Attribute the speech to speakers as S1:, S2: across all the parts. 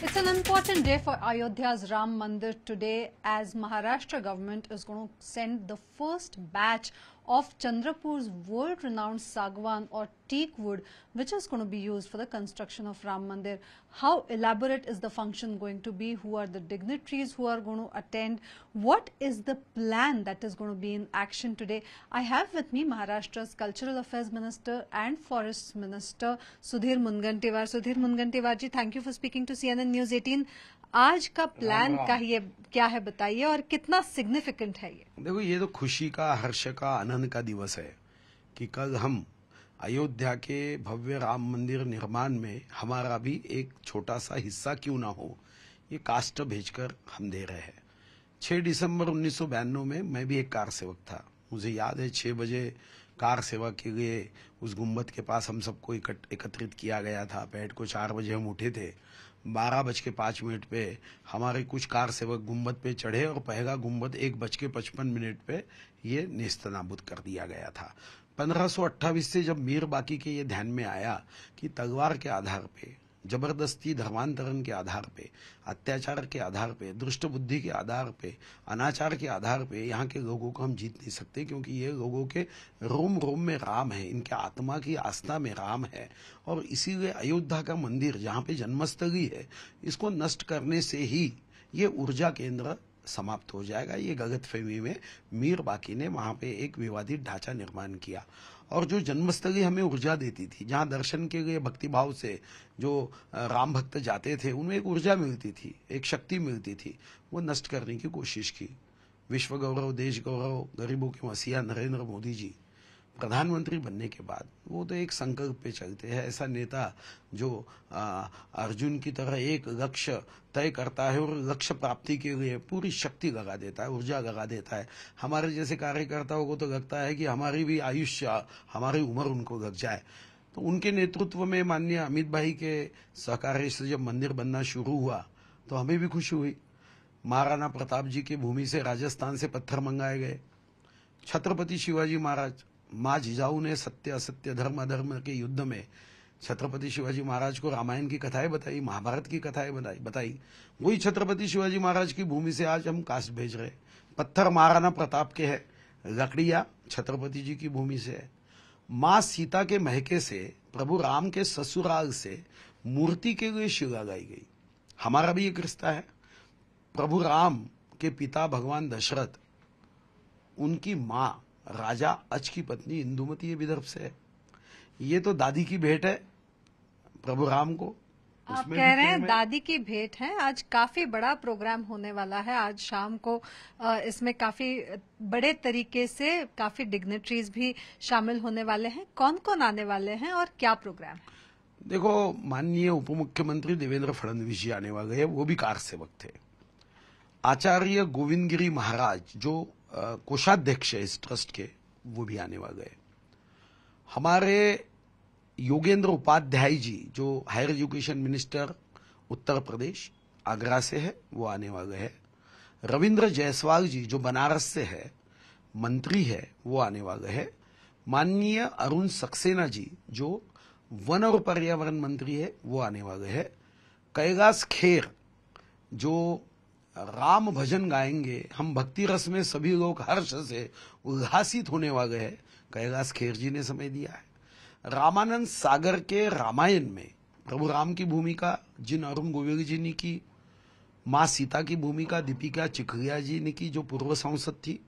S1: It's an important day for Ayodhya's Ram Mandir today as Maharashtra government is going to send the first batch of Chandrapur's world-renowned sagwan or teak wood which is going to be used for the construction of Ram Mandir. How elaborate is the function going to be? Who are the dignitaries who are going to attend? What is the plan that is going to be in action today? I have with me Maharashtra's Cultural Affairs Minister and Forests Minister Sudhir mungantewar Sudhir mungantewar ji, thank you for speaking to CNN News 18. आज का plan का ये क्या है बताइए और कितना significant है ये
S2: देखो ये तो खुशी का हर्ष का आनंद का दिवस है कि कल हम अयोध्या के भव्य राम मंदिर निर्माण में हमारा भी एक छोटा सा हिस्सा क्यों ना हो ये कास्ट भेजकर हम दे रहे हैं छह दिसंबर उन्नीस में मैं भी एक कार सेवक था मुझे याद है छः बजे कार सेवा के लिए उस गुम्बद के पास हम सबको एकत्रित किया गया था पैठ को चार बजे हम उठे थे बारह बज के पाँच मिनट पे हमारे कुछ कार सेवक गुम्बद पे चढ़े और पहला गुम्बद एक बज के पचपन मिनट पे ये नेस्तनाबूद कर दिया गया था पंद्रह से जब मीर बाकी के ये ध्यान में आया कि तगवार के आधार पे जबरदस्ती धर्मांतरण के आधार पे अत्याचार के आधार पे दुष्ट बुद्धि के आधार पे अनाचार के आधार पे यहाँ के लोगों को हम जीत नहीं सकते क्योंकि ये लोगों के रोम रोम में राम है इनके आत्मा की आस्था में राम है और इसीलिए अयोध्या का मंदिर जहाँ पे जन्मस्थली है इसको नष्ट करने से ही ये ऊर्जा केंद्र समाप्त हो जाएगा ये फेमी में मीर बाकी ने वहाँ पे एक विवादित ढांचा निर्माण किया और जो जन्मस्थली हमें ऊर्जा देती थी जहाँ दर्शन के लिए भक्तिभाव से जो राम भक्त जाते थे उनमें एक ऊर्जा मिलती थी एक शक्ति मिलती थी वो नष्ट करने की कोशिश की विश्व गौरव देश गौरव गरीबों के मसीहा नरेंद्र मोदी जी प्रधानमंत्री बनने के बाद वो तो एक संकल्प पे चलते हैं ऐसा नेता जो आ, अर्जुन की तरह एक लक्ष्य तय करता है और लक्ष्य प्राप्ति के लिए पूरी शक्ति लगा देता है ऊर्जा लगा देता है हमारे जैसे कार्यकर्ताओं को तो लगता है कि हमारी भी आयुष्य हमारी उम्र उनको लग जाए तो उनके नेतृत्व में माननीय अमित भाई के सहकार्य से जब मंदिर बनना शुरू हुआ तो हमें भी खुशी हुई महाराणा प्रताप जी की भूमि से राजस्थान से पत्थर मंगाए गए छत्रपति शिवाजी महाराज माँ जिजाऊ ने सत्य असत्य धर्म अधर्म के युद्ध में छत्रपति शिवाजी महाराज को रामायण की कथाएं बताई महाभारत की कथाएं बताई बताई वही छत्रपति शिवाजी महाराज की भूमि से आज हम कास्ट भेज रहे पत्थर महाराणा प्रताप के है लकड़िया छत्रपति जी की भूमि से है माँ सीता के महके से प्रभु राम के ससुराल से मूर्ति के लिए शिला गाई गई हमारा भी एक रिश्ता है प्रभु राम के पिता भगवान दशरथ उनकी माँ राजा अच की पत्नी इंदुमती है विदर्भ से है ये तो दादी की भेंट है प्रभु राम को आप कह रहे हैं दादी
S1: की भेंट है आज काफी बड़ा प्रोग्राम होने वाला है आज शाम को इसमें काफी बड़े तरीके से काफी डिग्नेटरीज भी शामिल होने वाले हैं कौन कौन आने वाले हैं और क्या प्रोग्राम
S2: देखो माननीय उप मुख्यमंत्री देवेंद्र फडणवीस जी आने वाले हैं वो भी कार सेवक थे आचार्य गोविंदगिरी महाराज जो कोषाध्यक्ष है इस ट्रस्ट के वो भी आने वाले गए हमारे योगेंद्र उपाध्याय जी जो higher education minister Uttar Pradesh Agra से है वो आने वाले है रविंद्र जायसवाल जी जो बनारस से है मंत्री है वो आने वाले है माननीय अरुण सक्सेना जी जो वन और पर्यावरण मंत्री है वो आने वाले है कैलाश खेर जो राम भजन गाएंगे हम भक्ति रस में सभी लोग हर्ष से उल्लासित होने वाले हैं कैलाश खेर जी ने समय दिया है रामानंद सागर के रामायण में प्रभु राम की भूमिका जिन अरुण गोविंद जी ने की माँ सीता की भूमिका दीपिका चिखलिया जी ने की जो पूर्व सांसद थी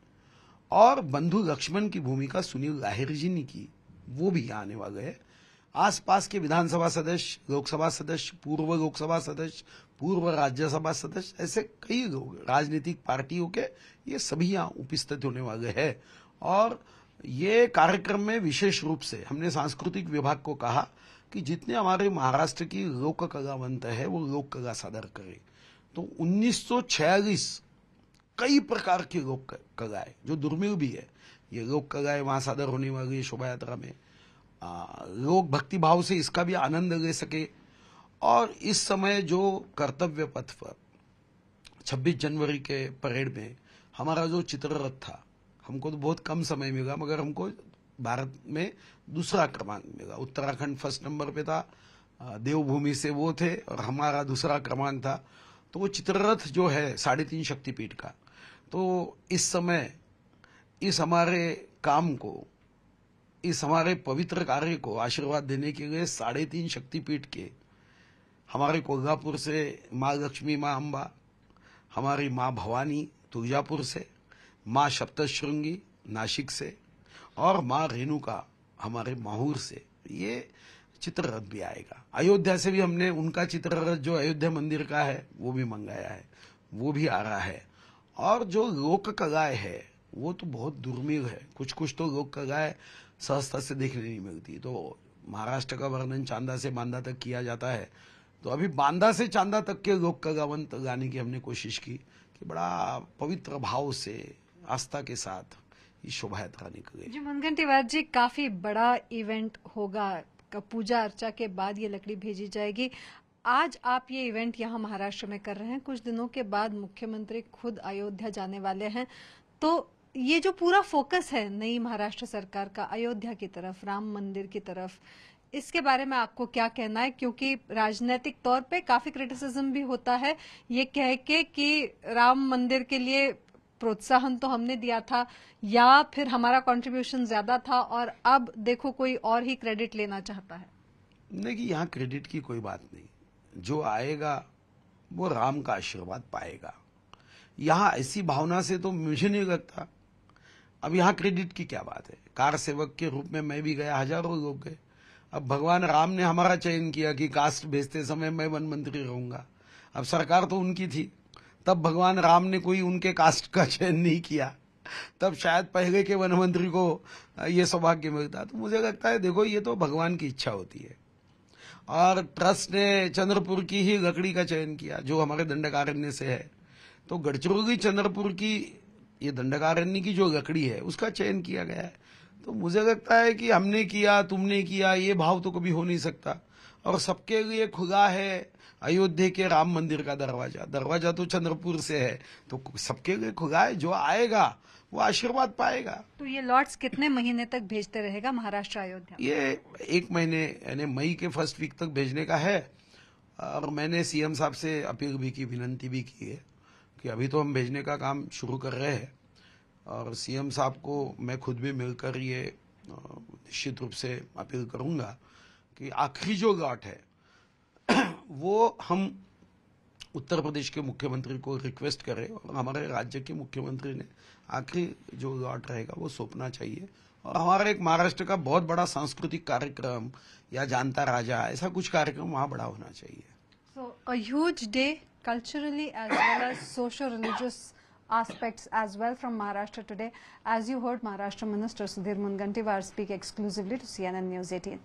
S2: और बंधु लक्ष्मण की भूमिका सुनील लाहिर जी ने की वो भी आने वाले हैं आसपास के विधानसभा सदस्य लोकसभा सदस्य पूर्व लोकसभा सदस्य पूर्व राज्यसभा सदस्य ऐसे कई लोग राजनीतिक पार्टियों के ये सभी यहाँ उपस्थित होने वाले हैं और ये कार्यक्रम में विशेष रूप से हमने सांस्कृतिक विभाग को कहा कि जितने हमारे महाराष्ट्र की लोक कलावंत है वो लोक कला सादर करें तो उन्नीस कई प्रकार की लोक कलाएं जो दुर्मिल भी है ये लोक कलाएं वहां सादर होने वाली शोभा यात्रा में लोग भक्ति भाव से इसका भी आनंद ले सके और इस समय जो कर्तव्य पथ पर 26 जनवरी के परेड में हमारा जो चित्ररथ था हमको तो बहुत कम समय मिला मगर हमको भारत में दूसरा क्रमांक मिला उत्तराखंड फर्स्ट नंबर पे था देवभूमि से वो थे और हमारा दूसरा क्रमांक था तो वो चित्ररथ जो है साढ़े तीन शक्तिपीठ का तो इस समय इस हमारे काम को इस हमारे पवित्र कार्य को आशीर्वाद देने के लिए साढ़े तीन शक्तिपीठ के हमारे कोल्हापुर से माँ लक्ष्मी माँ अम्बा हमारी माँ भवानी तुलजापुर से माँ सप्तशृंगी नासिक से और माँ रेणुका हमारे माहूर से ये चित्ररथ भी आएगा अयोध्या से भी हमने उनका चित्ररथ जो अयोध्या मंदिर का है वो भी मंगाया है वो भी आ रहा है और जो लोक कलाएं है वो तो बहुत दुर्मिग है कुछ कुछ तो लोग का गाय सहजता से देखने नहीं मिलती तो महाराष्ट्र का वर्णन चांदा से बांदा तक किया जाता है तो अभी बांदा से चांदा तक के लोक का गावन गाने की हमने कोशिश की कि बड़ा पवित्र भाव से आस्था के साथ ये शोभा यात्रा निकल गई जी
S1: मनगन तिवारी जी काफी बड़ा इवेंट होगा पूजा अर्चा के बाद ये लकड़ी भेजी जाएगी आज आप ये इवेंट यहाँ महाराष्ट्र में कर रहे हैं कुछ दिनों के बाद मुख्यमंत्री खुद अयोध्या जाने वाले हैं तो ये जो पूरा फोकस है नई महाराष्ट्र सरकार का अयोध्या की तरफ राम मंदिर की तरफ इसके बारे में आपको क्या कहना है क्योंकि राजनीतिक तौर पे काफी क्रिटिसिज्म भी होता है ये कह के कि राम मंदिर के लिए प्रोत्साहन तो हमने दिया था या फिर हमारा कंट्रीब्यूशन ज्यादा था और अब देखो कोई और ही क्रेडिट लेना चाहता है
S2: नहीं यहाँ क्रेडिट की कोई बात नहीं जो आएगा वो राम का आशीर्वाद पाएगा यहाँ ऐसी भावना से तो मुझे नहीं लगता अब यहाँ क्रेडिट की क्या बात है कार सेवक के रूप में मैं भी गया हजारों लोग गए अब भगवान राम ने हमारा चयन किया कि कास्ट भेजते समय मैं वन मंत्री रहूंगा अब सरकार तो उनकी थी तब भगवान राम ने कोई उनके कास्ट का चयन नहीं किया तब शायद पहले के वन मंत्री को ये सौभाग्य मिलता तो मुझे लगता है देखो ये तो भगवान की इच्छा होती है और ट्रस्ट ने चंद्रपुर की ही लकड़ी का चयन किया जो हमारे दंडकारण्य से है तो गढ़चिरौली चंद्रपुर की ये दंडकारण्य की जो लकड़ी है उसका चयन किया गया है तो मुझे लगता है कि हमने किया तुमने किया ये भाव तो कभी हो नहीं सकता और सबके लिए खुला है अयोध्या के राम मंदिर का दरवाजा दरवाजा तो चंद्रपुर से है तो सबके लिए खुला है जो आएगा वो आशीर्वाद पाएगा
S1: तो ये लॉट्स कितने महीने तक भेजते रहेगा महाराष्ट्र अयोध्या
S2: ये एक महीने यानी मई के फर्स्ट वीक तक भेजने का है और मैंने सीएम साहब से अपील भी की विनंती भी की है कि अभी तो हम भेजने का काम शुरू कर रहे हैं और सीएम साहब को मैं खुद भी मिलकर ये निश्चित रूप से अपील करूंगा कि आखिरी जो गाट है वो हम उत्तर प्रदेश के मुख्यमंत्री को रिक्वेस्ट करें और हमारे राज्य के मुख्यमंत्री ने आखिरी जो गाट रहेगा वो सौंपना चाहिए और हमारा एक महाराष्ट्र का बहुत बड़ा सांस्कृतिक कार्यक्रम या जानता राजा ऐसा कुछ कार्यक्रम वहाँ बड़ा होना चाहिए
S1: so they culturally as well as socio-religious aspects as well from Maharashtra today. As you heard, Maharashtra Minister Sudhir Mungantiwar speak exclusively to CNN News 18.